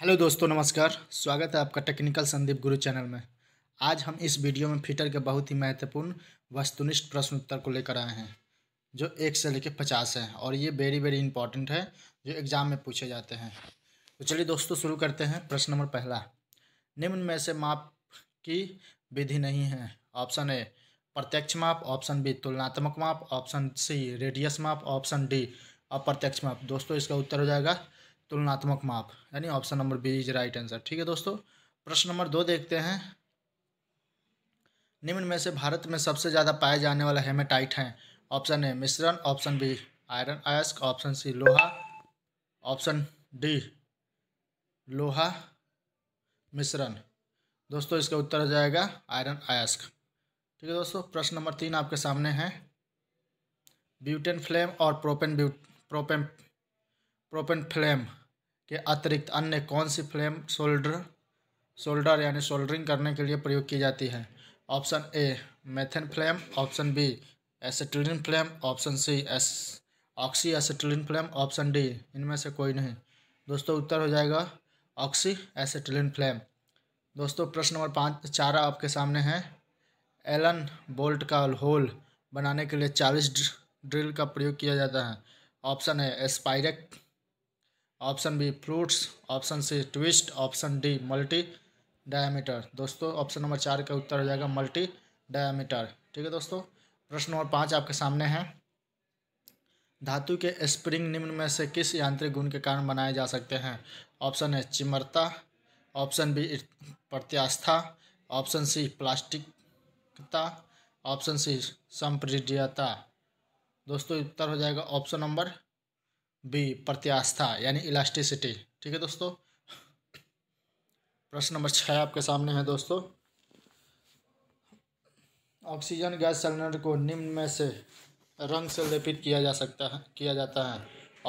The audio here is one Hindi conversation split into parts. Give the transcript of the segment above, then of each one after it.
हेलो दोस्तों नमस्कार स्वागत है आपका टेक्निकल संदीप गुरु चैनल में आज हम इस वीडियो में फिटर के बहुत ही महत्वपूर्ण वस्तुनिष्ठ प्रश्न उत्तर को लेकर आए हैं जो एक से लेकर पचास है और ये वेरी वेरी इंपॉर्टेंट है जो एग्ज़ाम में पूछे जाते हैं तो चलिए दोस्तों शुरू करते हैं प्रश्न नंबर पहला निम्न में से माप की विधि नहीं है ऑप्शन ए प्रत्यक्ष माप ऑप्शन बी तुलनात्मक माप ऑप्शन सी रेडियस माप ऑप्शन डी अप्रत्यक्ष माप दोस्तों इसका उत्तर हो जाएगा तुलनात्मक माप यानी option number B is right answer ठीक है दोस्तों प्रश्न नंबर दो देखते हैं निम्न में से भारत में सबसे ज़्यादा पाए जाने वाला हेमेटाइट हैं ऑप्शन ए मिश्रण ऑप्शन बी आयरन अयस्क ऑप्शन सी लोहा ऑप्शन डी लोहा मिश्रण दोस्तों इसका उत्तर हो जाएगा आयरन अयस्क ठीक है दोस्तों प्रश्न नंबर तीन आपके सामने है ब्यूटेन फ्लेम और प्रोपेन ब्यूट प्रोपेन प्रोपेन फ्लेम के अतिरिक्त अन्य कौन सी फ्लेम सोल्डर सोल्डर यानी सोल्डरिंग करने के लिए प्रयोग की जाती है option A methane flame option B acetylene flame option C एस oxy acetylene flame option D इनमें से कोई नहीं दोस्तों उत्तर हो जाएगा ऑक्सी एसिटिलिन फ्लेम दोस्तों प्रश्न नंबर पाँच चारा आपके सामने हैं एलन बोल्ट का होल बनाने के लिए चालीस ड्रिल का प्रयोग किया जाता है ऑप्शन है स्पाइरेक्ट option B fruits option C twist option D multi diameter दोस्तों ऑप्शन नंबर चार का उत्तर हो जाएगा मल्टी डायामीटर ठीक है दोस्तों प्रश्न नंबर पाँच आपके सामने है धातु के स्प्रिंग निम्न में से किस यांत्रिक गुण के कारण बनाए जा सकते हैं ऑप्शन है चिमरता ऑप्शन बी प्रत्यास्था ऑप्शन सी प्लास्टिकता ऑप्शन सी संप्रियता दोस्तों उत्तर हो जाएगा ऑप्शन नंबर बी प्रत्यास्था यानी इलास्टिसिटी ठीक है दोस्तों प्रश्न नंबर छः आपके सामने है दोस्तों ऑक्सीजन गैस सिलेंडर को निम्न में से रंग से लेपित किया जा सकता है किया जाता है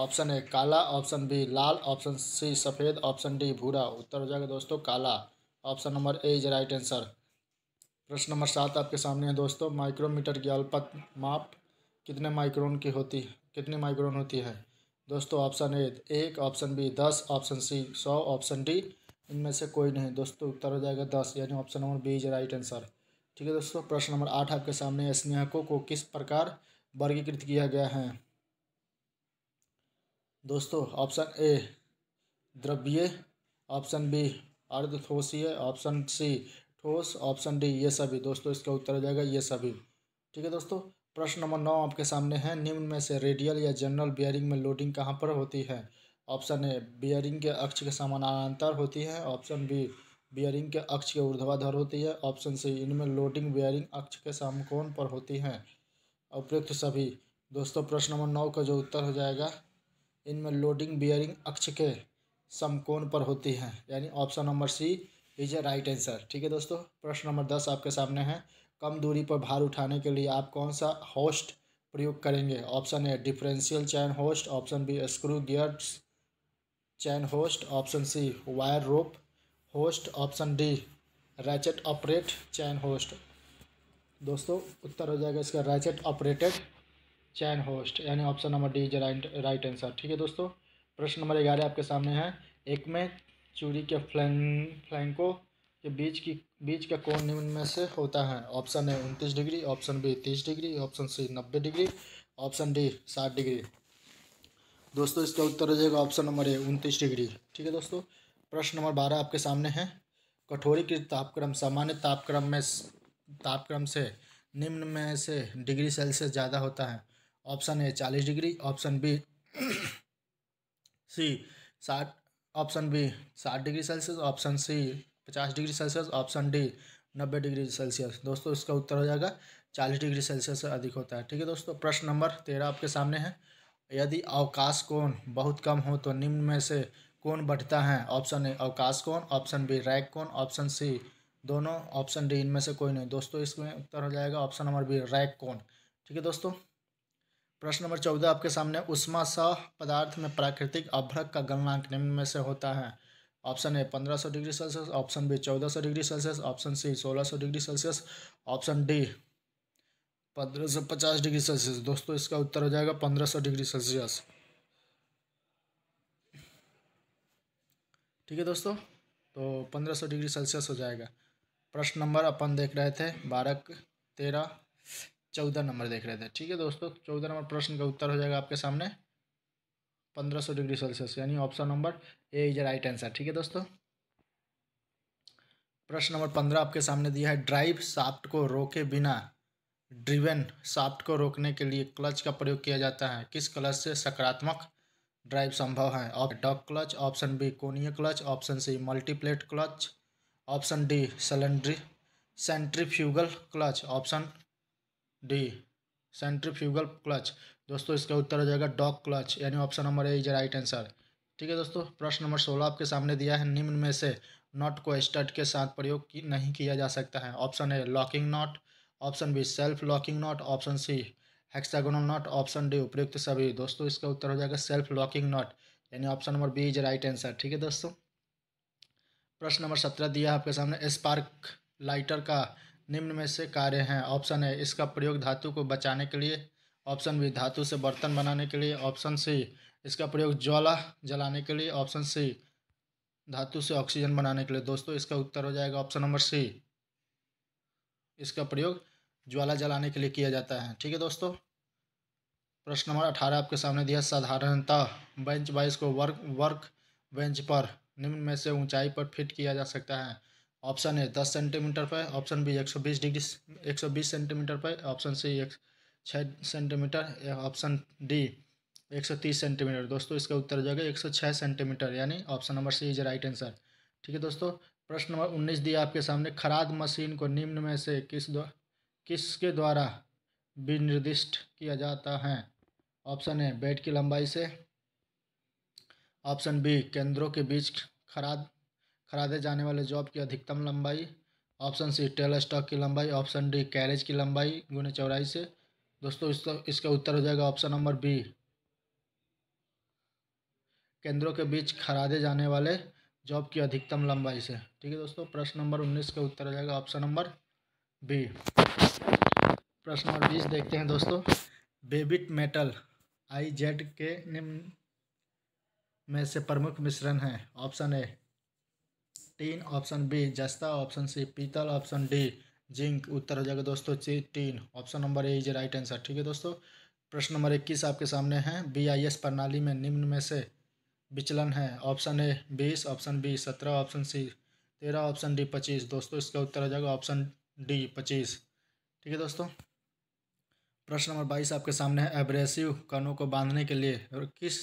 ऑप्शन ए काला ऑप्शन बी लाल ऑप्शन सी सफ़ेद ऑप्शन डी भूरा उत्तर हो जाएगा दोस्तों काला option number A is right answer प्रश्न नंबर सात आपके सामने है दोस्तों माइक्रोमीटर की अल्पत माप कितने माइक्रोन की होती कितनी माइक्रोन होती है दोस्तों ऑप्शन ए एक ऑप्शन बी दस ऑप्शन सी सौ ऑप्शन डी इनमें से कोई नहीं दोस्तों उत्तर हो जाएगा दस यानी option number B is right answer ठीक है दोस्तों प्रश्न नंबर आठ आपके सामने स्नेहकों को किस प्रकार वर्गीकृत किया गया है दोस्तों ऑप्शन ए द्रव्य ऑप्शन बी अर्धठोसीय ऑप्शन सी ठोस ऑप्शन डी ये सभी दोस्तों इसका उत्तर हो जाएगा ये सभी ठीक है दोस्तों प्रश्न नंबर नौ आपके सामने है निम्न में से रेडियल या जनरल बियरिंग में लोडिंग कहाँ पर होती है ऑप्शन ए बियरिंग के अक्ष के समानांतर होती है ऑप्शन बी बियरिंग के अक्ष के ऊर्ध्वाधर होती है ऑप्शन सी इनमें लोडिंग बियरिंग अक्ष के समकोण पर होती है उपयुक्त सभी दोस्तों प्रश्न नंबर नौ का जो उत्तर हो जाएगा इनमें लोडिंग बियरिंग अक्ष के समकोण पर होती है यानी option number C is a right answer ठीक है दोस्तों प्रश्न नंबर दस आपके सामने है कम दूरी पर भार उठाने के लिए आप कौन सा होस्ट प्रयोग करेंगे option A differential chain hoist option B screw gear chain hoist option C wire rope hoist option D ratchet operate chain hoist दोस्तों उत्तर हो जाएगा इसका रैचेट ऑपरेटेड चैन होस्ट यानी option number D is right answer ठीक है दोस्तों प्रश्न नंबर ग्यारह आपके सामने है एक में चूड़ी के फ्लैंग फ्लैंको के बीच की बीच का कोण निम्न में से होता है ऑप्शन ए उनतीस डिग्री ऑप्शन बी तीस डिग्री ऑप्शन सी नब्बे डिग्री ऑप्शन डी साठ डिग्री दोस्तों इसका उत्तर हो जाएगा ऑप्शन नंबर ए उनतीस डिग्री ठीक है दोस्तों प्रश्न नंबर बारह आपके सामने है कठोरी के तापक्रम सामान्य तापक्रम में तापक्रम से निम्न में से डिग्री सेल्सियस ज़्यादा होता है ऑप्शन ए चालीस डिग्री ऑप्शन बी सी साठ ऑप्शन बी साठ डिग्री सेल्सियस ऑप्शन सी पचास डिग्री सेल्सियस ऑप्शन डी नब्बे डिग्री सेल्सियस दोस्तों इसका उत्तर हो जाएगा चालीस डिग्री सेल्सियस से अधिक होता है ठीक है दोस्तों प्रश्न नंबर तेरह आपके सामने है यदि अवकाश कोण बहुत कम हो तो निम्न में से कौन बढ़ता है ऑप्शन ए अवकाश कौन ऑप्शन बी रैक कौन ऑप्शन सी दोनों ऑप्शन डी इनमें से कोई नहीं दोस्तों इसमें उत्तर हो जाएगा ऑप्शन नंबर बी रैक कौन ठीक है दोस्तों प्रश्न नंबर चौदह आपके सामने उष्मा सह पदार्थ में प्राकृतिक अभ्रक का गणनांक निम्न में से होता है option A 1500 degree Celsius option B 1400 degree Celsius option C 1600 degree Celsius option D 1550 degree Celsius दोस्तों इसका उत्तर हो जाएगा 1500 डिग्री सेल्सियस ठीक है दोस्तों तो 1500 डिग्री सेल्सियस हो जाएगा प्रश्न नंबर अपन देख रहे थे बारह तेरह चौदह नंबर देख रहे थे ठीक है दोस्तों चौदह नंबर प्रश्न का उत्तर हो जाएगा आपके सामने पंद्रह डिग्री सेल्सियस यानी option number A is right answer ठीक है दोस्तों प्रश्न नंबर पंद्रह आपके सामने दिया है ड्राइव साफ्ट को रोके बिना ड्रिवेन साफ्ट को रोकने के लिए क्लच का प्रयोग किया जाता है किस क्लच से सकारात्मक ड्राइव संभव है option dog clutch option B कोनीय clutch option C multiplate clutch option D सलेंड्री centrifugal clutch option D centrifugal clutch दोस्तों इसका उत्तर हो जाएगा डॉग क्लच यानी option number A is right answer ठीक है दोस्तों प्रश्न नंबर सोलह आपके सामने दिया है निम्न में से नॉट को स्टड के साथ प्रयोग की नहीं किया जा सकता है option A locking nut option B self locking nut option C hexagonal nut option D उपयुक्त सभी दोस्तों इसका उत्तर हो जाएगा सेल्फ लॉकिंग नॉट यानी option number B is right answer ठीक है दोस्तों प्रश्न नंबर सत्रह दिया है आपके सामने स्पार्क लाइटर का निम्न में से कार्य हैं ऑप्शन है इसका प्रयोग धातु को बचाने के लिए ऑप्शन बी धातु से बर्तन बनाने के लिए ऑप्शन सी इसका प्रयोग ज्वाला जलाने के लिए ऑप्शन सी धातु से ऑक्सीजन बनाने के लिए दोस्तों इसका उत्तर हो जाएगा ऑप्शन नंबर सी इसका प्रयोग ज्वाला जलाने के लिए किया जाता है ठीक है दोस्तों प्रश्न नंबर अठारह आपके सामने दिया साधारणतः बेंच वाइज को वर्क वर्क बेंच पर निम्न में से ऊंचाई पर फिट किया जा सकता है ऑप्शन ए दस सेंटीमीटर पर ऑप्शन बी एक सौ बीस डिग्री एक सौ बीस सेंटीमीटर पर ऑप्शन सी एक छः सेंटीमीटर ऑप्शन डी एक सौ तीस सेंटीमीटर दोस्तों इसका उत्तर हो जाएगा एक सौ छः सेंटीमीटर यानी option number C is right answer ठीक है दोस्तों प्रश्न नंबर उन्नीस दिया आपके सामने खराद मशीन को निम्न में से किस द्वा किसके द्वारा विनिर्दिष्ट किया जाता है ऑप्शन ए बेड की लंबाई से ऑप्शन बी केंद्रों के बीच खराद खरादे जाने वाले जॉब की अधिकतम लंबाई ऑप्शन सी टेल स्टॉक की लंबाई ऑप्शन डी कैरेज की लंबाई गुने चौड़ाई से दोस्तों इसका इसका उत्तर हो जाएगा ऑप्शन नंबर बी केंद्रों के बीच खरादे जाने वाले जॉब की अधिकतम लंबाई से ठीक है दोस्तों प्रश्न नंबर उन्नीस का उत्तर हो जाएगा ऑप्शन नंबर बी प्रश्न नंबर बीस देखते हैं दोस्तों बेबिट मेटल आई जेड के निम्न में से प्रमुख मिश्रण है option A tin option B जस्ता ऑप्शन सी पीतल ऑप्शन डी जिंक उत्तर हो जाएगा दोस्तों C tin option number A is right answer ठीक है दोस्तों प्रश्न नंबर इक्कीस आपके सामने है बी आई एस प्रणाली में निम्न में से विचलन है ऑप्शन ए बीस ऑप्शन बी सत्रह ऑप्शन सी तेरह ऑप्शन डी पच्चीस दोस्तों इसका उत्तर हो जाएगा ऑप्शन डी पच्चीस ठीक है दोस्तों प्रश्न नंबर बाईस आपके सामने है एब्रेसिव कणों को बांधने के लिए किस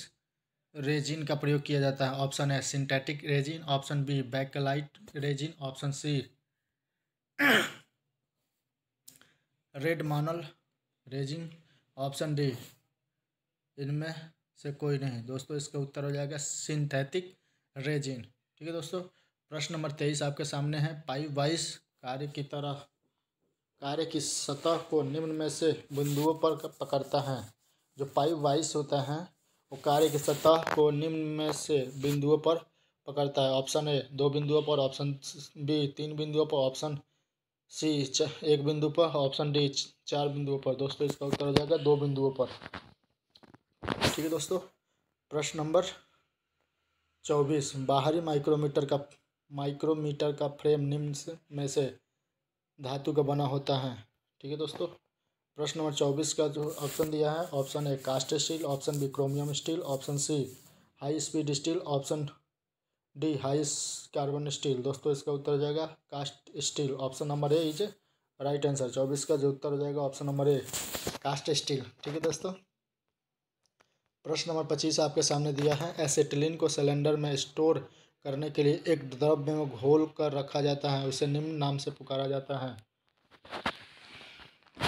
रेजिन का प्रयोग किया जाता है ऑप्शन है synthetic resin option B bakelite resin option C रेड मानल रेजिंग ऑप्शन डी इनमें से कोई नहीं दोस्तों इसका उत्तर हो जाएगा सिंथेटिक रेजिन ठीक है दोस्तों प्रश्न नंबर तेईस आपके सामने है पाइप वाइस कार्य की तरह कार्य की सतह को निम्न में से बिंदुओं पर पकड़ता है जो पाइप वाइस होता है वो कार्य की सतह को निम्न में से बिंदुओं पर पकड़ता है ऑप्शन ए दो बिंदुओं पर ऑप्शन बी तीन बिंदुओं पर ऑप्शन सी एक बिंदु पर ऑप्शन डी चार बिंदुओं पर दोस्तों इसका उत्तर हो जाएगा दो बिंदुओं पर ठीक है दोस्तों प्रश्न नंबर चौबीस बाहरी माइक्रोमीटर का माइक्रोमीटर का फ्रेम निम्न में से धातु का बना होता है ठीक है दोस्तों प्रश्न नंबर चौबीस का जो ऑप्शन दिया है option A cast steel option B chromium steel option C high speed steel option D high carbon steel दोस्तों इसका उत्तर हो जाएगा cast steel option number A is right answer चौबीस का जो उत्तर हो जाएगा option number A cast steel ठीक है दोस्तों प्रश्न नंबर पच्चीस आपके सामने दिया है एसेटिलीन को सिलेंडर में स्टोर करने के लिए एक द्रव्य में घोल कर रखा जाता है उसे निम्न नाम से पुकारा जाता है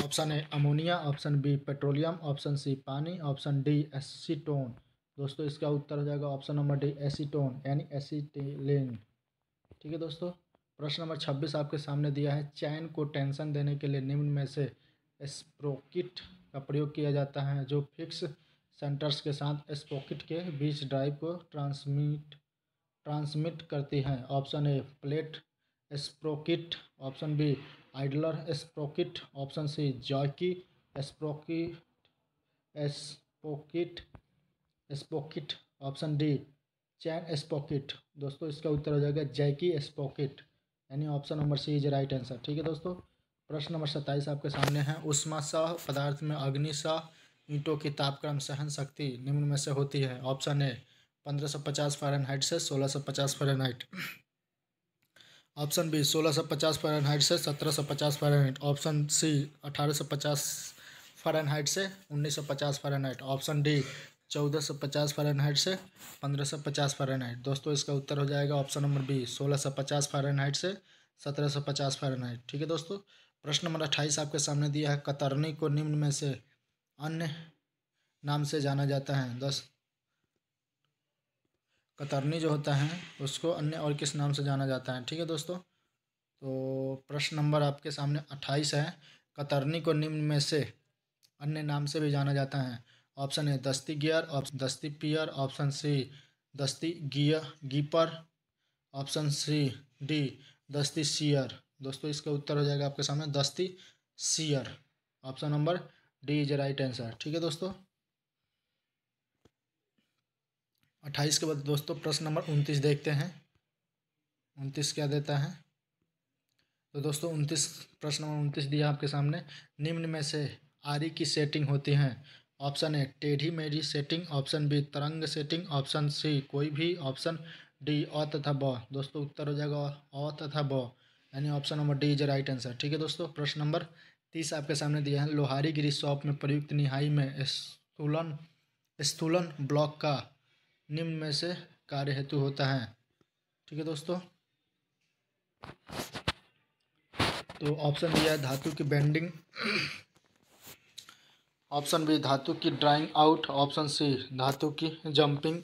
option A ammonia option B petroleum option C पानी ऑप्शन डी एसीटोन दोस्तों इसका उत्तर हो जाएगा ऑप्शन नंबर डी एसीटोन यानी एसीटिलिन ठीक है दोस्तों प्रश्न नंबर छब्बीस आपके सामने दिया है चैन को टेंशन देने के लिए निम्न में से स्प्रोकिट का प्रयोग किया जाता है जो फिक्स सेंटर्स के साथ स्पोकिट के बीच ड्राइव को ट्रांसमिट ट्रांसमिट करती हैं option A plate sprocket option B idler sprocket option C jockey sprocket sprocket sprocket option D chain sprocket दोस्तों इसका उत्तर हो जाएगा जैकी स्पॉकेट यानी option number C is right answer ठीक है दोस्तों प्रश्न नंबर सत्ताईस आपके सामने है उष्मा सह पदार्थ में अग्नि सह ईंटों की तापक्रम सहन शक्ति निम्न में से होती है ऑप्शन ए पंद्रह सौ पचास फारेनहाइट से सोलह सौ पचास फारेनहाइट ऑप्शन बी सोलह सौ पचास फारेनहाइट से सत्रह सौ पचास फारेनहाइट ऑप्शन सी अठारह सौ पचास फारेनहाइट से उन्नीस सौ पचास फारेनहाइट ऑप्शन डी चौदह सौ पचास फ़ारेनहाइट से पंद्रह सौ पचास फ़ारेनहाइट दोस्तों इसका उत्तर हो जाएगा ऑप्शन नंबर बी सोलह सौ पचास फ़ारेनहाइट से सत्रह सौ पचास फ़ारेनहाइट ठीक है दोस्तों प्रश्न नंबर अट्ठाईस आपके सामने दिया है कतरनी को निम्न में से अन्य नाम से जाना जाता है दस कतरनी जो होता है उसको अन्य और किस नाम से जाना जाता है ठीक है दोस्तों तो प्रश्न नंबर आपके सामने अट्ठाईस है कतरनी को निम्न में से अन्य नाम से भी जाना जाता है ऑप्शन है दस्ती गियर ऑप्शन दस्ती पियर ऑप्शन सी दस्ती गियर गीपर ऑप्शन सी डी दस्ती सियर दोस्तों इसका उत्तर हो जाएगा आपके सामने दस्ती सीयर option number D is right answer ठीक है दोस्तों अट्ठाईस के बाद दोस्तों प्रश्न नंबर उनतीस देखते हैं उनतीस क्या देता है तो दोस्तों उनतीस प्रश्न नंबर उनतीस दिया आपके सामने निम्न में से आरी की सेटिंग होती है ऑप्शन ए टेढ़ी मेढ़ी सेटिंग ऑप्शन बी तरंग सेटिंग ऑप्शन सी कोई भी ऑप्शन डी अ तथा ब दोस्तों उत्तर हो जाएगा अ तथा ब यानी option number D is right answer ठीक है दोस्तों प्रश्न नंबर तीस आपके सामने दिया है लोहारी गिरी शॉप में प्रयुक्त निहाई में स्थूलन स्थूलन ब्लॉक का निम्न में से कार्य हेतु होता है ठीक है दोस्तों तो ऑप्शन दिया है धातु की बेंडिंग ऑप्शन बी धातु की ड्राइंग आउट ऑप्शन सी धातु की जंपिंग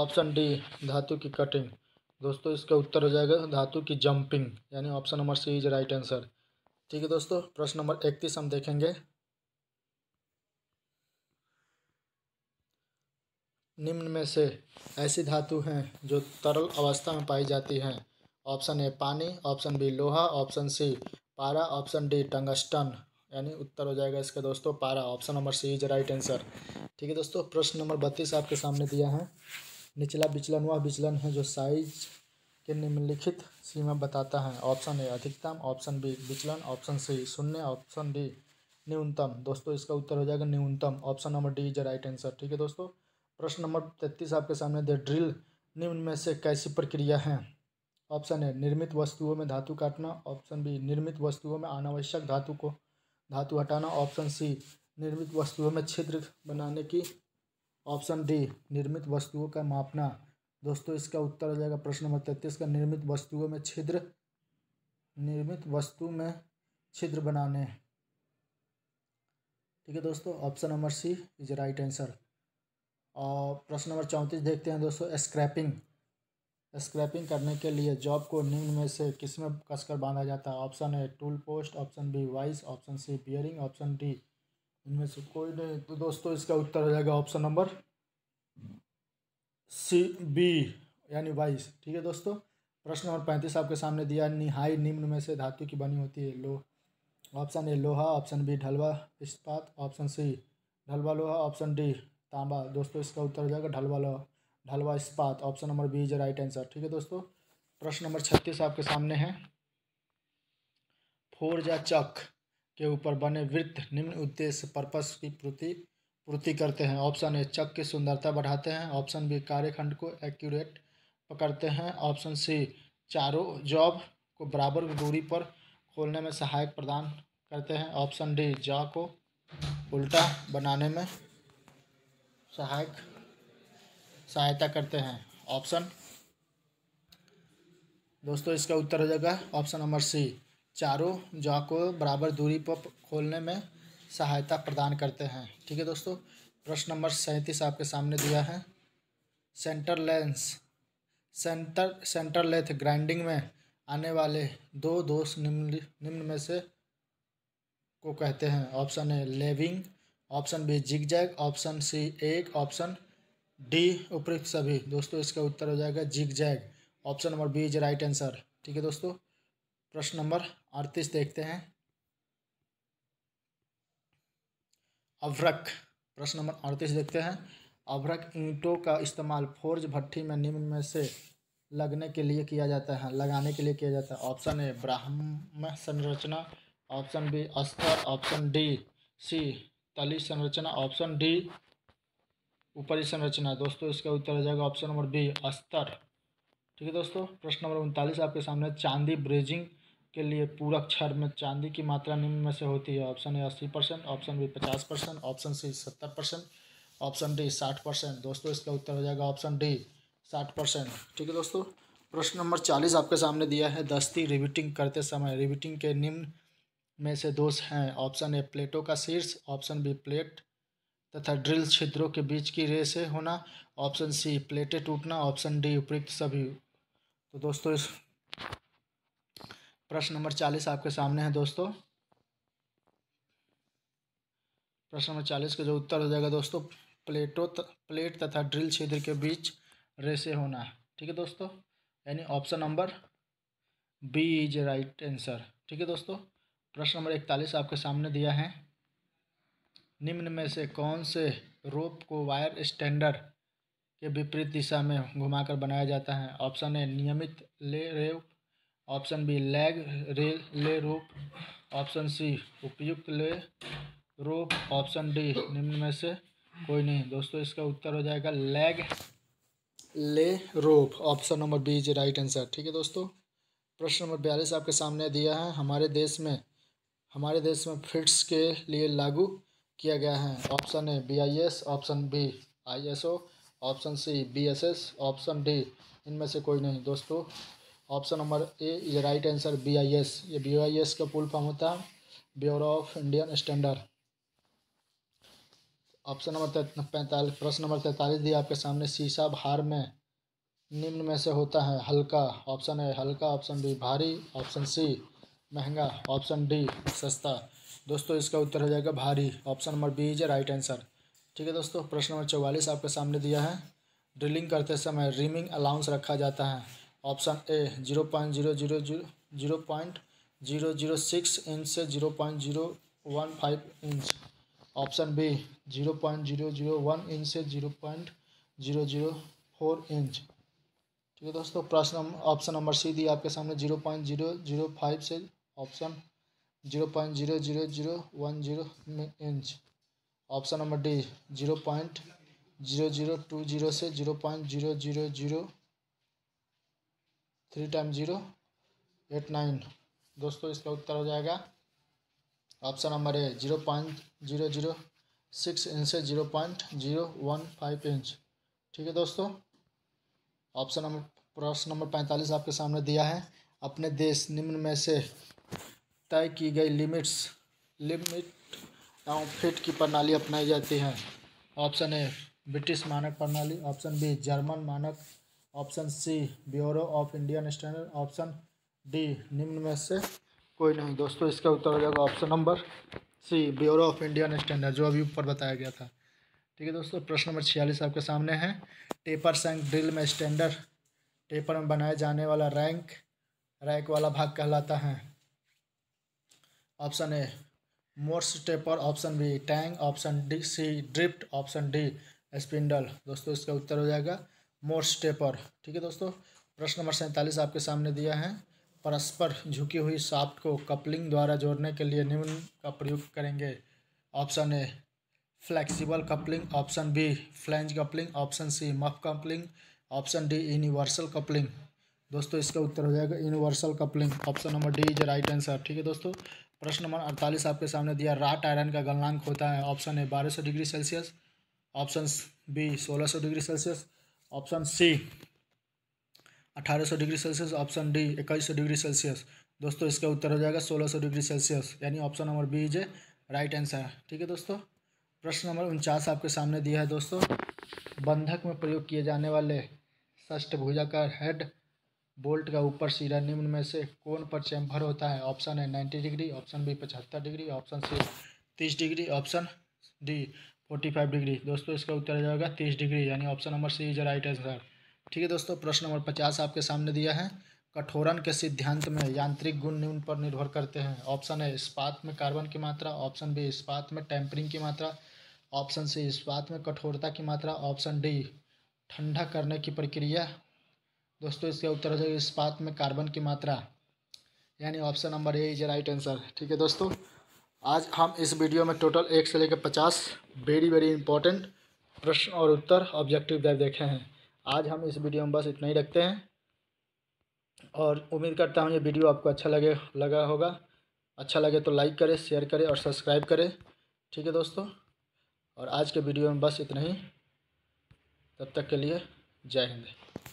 ऑप्शन डी धातु की कटिंग दोस्तों इसका उत्तर हो जाएगा धातु की जंपिंग यानी option number C is right answer ठीक है दोस्तों प्रश्न नंबर इकतीस हम देखेंगे निम्न में से ऐसी धातु हैं जो तरल अवस्था में पाई जाती हैं ऑप्शन ए पानी ऑप्शन बी लोहा ऑप्शन सी पारा ऑप्शन डी टंगस्टन यानी उत्तर हो जाएगा इसका दोस्तों पारा option number C is right answer ठीक है दोस्तों प्रश्न नंबर बत्तीस आपके सामने दिया है निचला विचलन वह विचलन है जो साइज के निम्नलिखित सीमा बताता है ऑप्शन ए अधिकतम ऑप्शन बी विचलन ऑप्शन सी शून्य ऑप्शन डी न्यूनतम दोस्तों इसका उत्तर हो जाएगा न्यूनतम option number D is right answer ठीक है दोस्तों प्रश्न नंबर तैतीस आपके सामने दे ड्रिल निम्न में से कैसी प्रक्रिया है ऑप्शन ए निर्मित वस्तुओं में धातु काटना ऑप्शन बी निर्मित वस्तुओं में अनावश्यक धातु को धातु हटाना ऑप्शन सी निर्मित वस्तुओं में छिद्र बनाने की ऑप्शन डी निर्मित वस्तुओं का मापना दोस्तों इसका उत्तर हो जाएगा प्रश्न नंबर तैतीस का निर्मित वस्तुओं में छिद्र निर्मित वस्तु में छिद्र बनाने ठीक है दोस्तों option number C is right answer और प्रश्न नंबर चौंतीस देखते हैं दोस्तों स्क्रैपिंग स्क्रैपिंग करने के लिए जॉब को निम्न में से किसमें कसकर बांधा जाता है option A tool post option B vice option C bearing option D इनमें से कोई नहीं तो दोस्तों इसका उत्तर हो जाएगा ऑप्शन नंबर सी बी यानी वाइस ठीक है दोस्तों प्रश्न नंबर पैंतीस आपके सामने दिया निहाई निम्न में से धातु की बनी होती है लो ऑप्शन ए लोहा ऑप्शन बी ढलवा इस्पात ऑप्शन सी ढलवा लोहा ऑप्शन डी तांबा दोस्तों इसका उत्तर हो जाएगा ढलवा लोहा ढलवा इस्पात option number B is right answer ठीक है दोस्तों प्रश्न नंबर छत्तीस आपके सामने है फोर या चक के ऊपर बने वृत्त निम्न उद्देश्य पर्पस की पूर्ति पूर्ति करते हैं ऑप्शन ए चक की सुंदरता बढ़ाते हैं ऑप्शन बी कार्यखंड को एक्यूरेट पकड़ते हैं ऑप्शन सी चारों जॉब को बराबर दूरी पर खोलने में सहायक प्रदान करते हैं ऑप्शन डी जा को उल्टा बनाने में सहायक सहायता करते हैं ऑप्शन दोस्तों इसका उत्तर हो जाएगा ऑप्शन नंबर सी चारों जॉ को बराबर दूरी पर खोलने में सहायता प्रदान करते हैं ठीक है दोस्तों प्रश्न नंबर सैंतीस आपके सामने दिया है centre lens centre centre lathe grinding में आने वाले दो दोष निम्न निम्न में से को कहते हैं ऑप्शन ए लेविंग option B jig jag option C एक ऑप्शन डी उपरुक्त सभी दोस्तों इसका उत्तर हो जाएगा jig jag option number B is right answer ठीक है दोस्तों प्रश्न नंबर अड़तीस देखते हैं अभ्रक प्रश्न नंबर अड़तीस देखते हैं अभ्रक ईंटों का इस्तेमाल फोर्ज भट्टी में निम्न में से लगने के लिए किया जाता है लगाने के लिए किया जाता है ऑप्शन ए ब्राह्म संरचना ऑप्शन बी अस्तर ऑप्शन डी सी तली संरचना ऑप्शन डी ऊपरी संरचना दोस्तों इसका उत्तर हो जाएगा ऑप्शन नंबर बी अस्तर ठीक है दोस्तों प्रश्न नंबर उनतालीस आपके सामने चांदी ब्रिजिंग के लिए पूरा क्षर में चांदी की मात्रा निम्न में से होती है ऑप्शन ए अस्सी परसेंट ऑप्शन बी पचास परसेंट ऑप्शन सी सत्तर परसेंट ऑप्शन डी साठ परसेंट दोस्तों इसका उत्तर हो जाएगा ऑप्शन डी साठ परसेंट ठीक है दोस्तों प्रश्न नंबर चालीस आपके सामने दिया है दस्ती रिविटिंग करते समय रिविटिंग के निम्न में से दोष हैं ऑप्शन ए प्लेटों का शीर्ष ऑप्शन बी प्लेट तथा ड्रिल छिद्रों के बीच की रे से होना ऑप्शन सी प्लेटें टूटना ऑप्शन डी उपयुक्त सभी तो दोस्तों इस प्रश्न नंबर चालीस आपके सामने है दोस्तों प्रश्न नंबर चालीस का जो उत्तर हो जाएगा दोस्तों प्लेटो त, प्लेट तथा ड्रिल छिद्र के बीच रेसे होना ठीक है दोस्तों यानी option number B is right answer ठीक है दोस्तों प्रश्न नंबर इकतालीस आपके सामने दिया है निम्न में से कौन से रोप को वायर स्टैंडर के विपरीत दिशा में घुमाकर बनाया जाता है ऑप्शन ए नियमित ले रेप ऑप्शन बी लैग रे ले रोप ऑप्शन सी उपयुक्त ले रोप ऑप्शन डी निम्न में से कोई नहीं दोस्तों इसका उत्तर हो जाएगा lang lay rope option number B is right answer ठीक है दोस्तों प्रश्न नंबर बयालीस आपके सामने दिया है हमारे देश में हमारे देश में फिट्स के लिए लागू किया गया है option A BIS option B ISO option C BSS option D इनमें से कोई नहीं दोस्तों option number A is right answer BIS ये बीआईएस का फुल फॉर्म होता है bureau of Indian standard option number पैंतालीस प्रश्न नंबर तैंतालीस दिया आपके सामने शीशा भार में निम्न में से होता है हल्का ऑप्शन ए हल्का ऑप्शन बी भारी ऑप्शन सी महंगा ऑप्शन डी सस्ता दोस्तों इसका उत्तर हो जाएगा भारी option number B is right answer ठीक है दोस्तों प्रश्न नंबर चौवालीस आपके सामने दिया है ड्रिलिंग करते समय रिमिंग अलाउंस रखा जाता है option A zero point zero zero zero zero point zero zero six inch से zero point zero one five inch option B zero point zero zero one inch से zero point zero zero four inch ठीक है दोस्तों प्रश्न ऑप्शन नंबर सी दिया आपके सामने zero point zero zero five से option zero point zero zero zero one zero inch option number D zero point zero zero two zero से zero point zero zero zero three time zero eight nine दोस्तों इसका उत्तर हो जाएगा option number A zero point zero zero six inch से zero point zero one five inch ठीक है दोस्तों ऑप्शन नंबर प्रश्न नंबर पैंतालीस आपके सामने दिया है अपने देश निम्न में से तय की गई लिमिट्स लिमिट एवं फिट की प्रणाली अपनाई जाती है ऑप्शन ए ब्रिटिश मानक प्रणाली ऑप्शन बी जर्मन मानक option C bureau of Indian standard option D निम्न में से कोई नहीं दोस्तों इसका उत्तर हो जाएगा option number C bureau of Indian standard जो अभी ऊपर बताया गया था ठीक है दोस्तों प्रश्न नंबर छियालीस आपके सामने है टेपर सैंक ड्रिल में स्टैंडर्ड टेपर में बनाए जाने वाला रैंक रैक वाला भाग कहलाता है option A Morse taper option B tang option D C drift option D spindle दोस्तों इसका उत्तर हो जाएगा मोर्स टेपर ठीक है दोस्तों प्रश्न नंबर सैंतालीस आपके सामने दिया है परस्पर झुकी हुई साफ्ट को कपलिंग द्वारा जोड़ने के लिए निम्न का प्रयोग करेंगे option A flexible coupling option B flange coupling option C muff coupling option D universal coupling दोस्तों इसका उत्तर हो जाएगा universal coupling option number D is right answer ठीक है दोस्तों प्रश्न नंबर अड़तालीस आपके सामने दिया राट आयरन का गलनांक होता है ऑप्शन ए बारह सौ डिग्री सेल्सियस ऑप्शन बी सोलह सौ डिग्री सेल्सियस ऑप्शन सी अठारह सौ डिग्री सेल्सियस ऑप्शन डी इक्कीस सौ डिग्री सेल्सियस दोस्तों इसका उत्तर हो जाएगा सोलह सौ डिग्री सेल्सियस यानी option number B is a right answer ठीक है दोस्तों प्रश्न नंबर उनचास आपके सामने दिया है दोस्तों बंधक में प्रयोग किए जाने वाले ष्टभुजा का हेड बोल्ट का ऊपर सीधा निम्न में से कौन पर चैम्फर होता है ऑप्शन है नाइन्टी डिग्री ऑप्शन बी पचहत्तर डिग्री ऑप्शन सी तीस degree option D forty five degree दोस्तों इसका उत्तर आ जाएगा तीस डिग्री यानी option number C is right answer ठीक है दोस्तों प्रश्न नंबर पचास आपके सामने दिया है कठोरन के सिद्धांत में यांत्रिक गुण निम्न पर निर्भर करते हैं ऑप्शन है इस्पात में कार्बन की मात्रा ऑप्शन बी इस्पात में टैंपरिंग की मात्रा ऑप्शन सी इस्पात में कठोरता की मात्रा ऑप्शन डी ठंडा करने की प्रक्रिया दोस्तों इसका उत्तर हो जाएगा इस्पात में कार्बन की मात्रा यानी option number A is right answer ठीक है दोस्तों आज हम इस वीडियो में टोटल एक से लेकर पचास वेरी वेरी इंपॉर्टेंट प्रश्न और उत्तर ऑब्जेक्टिव टाइप देखे हैं आज हम इस वीडियो में बस इतना ही रखते हैं और उम्मीद करता हूँ ये वीडियो आपको अच्छा लगे लगा होगा अच्छा लगे तो लाइक करें शेयर करें और सब्सक्राइब करें ठीक है दोस्तों और आज के वीडियो में बस इतना ही तब तक के लिए जय हिंद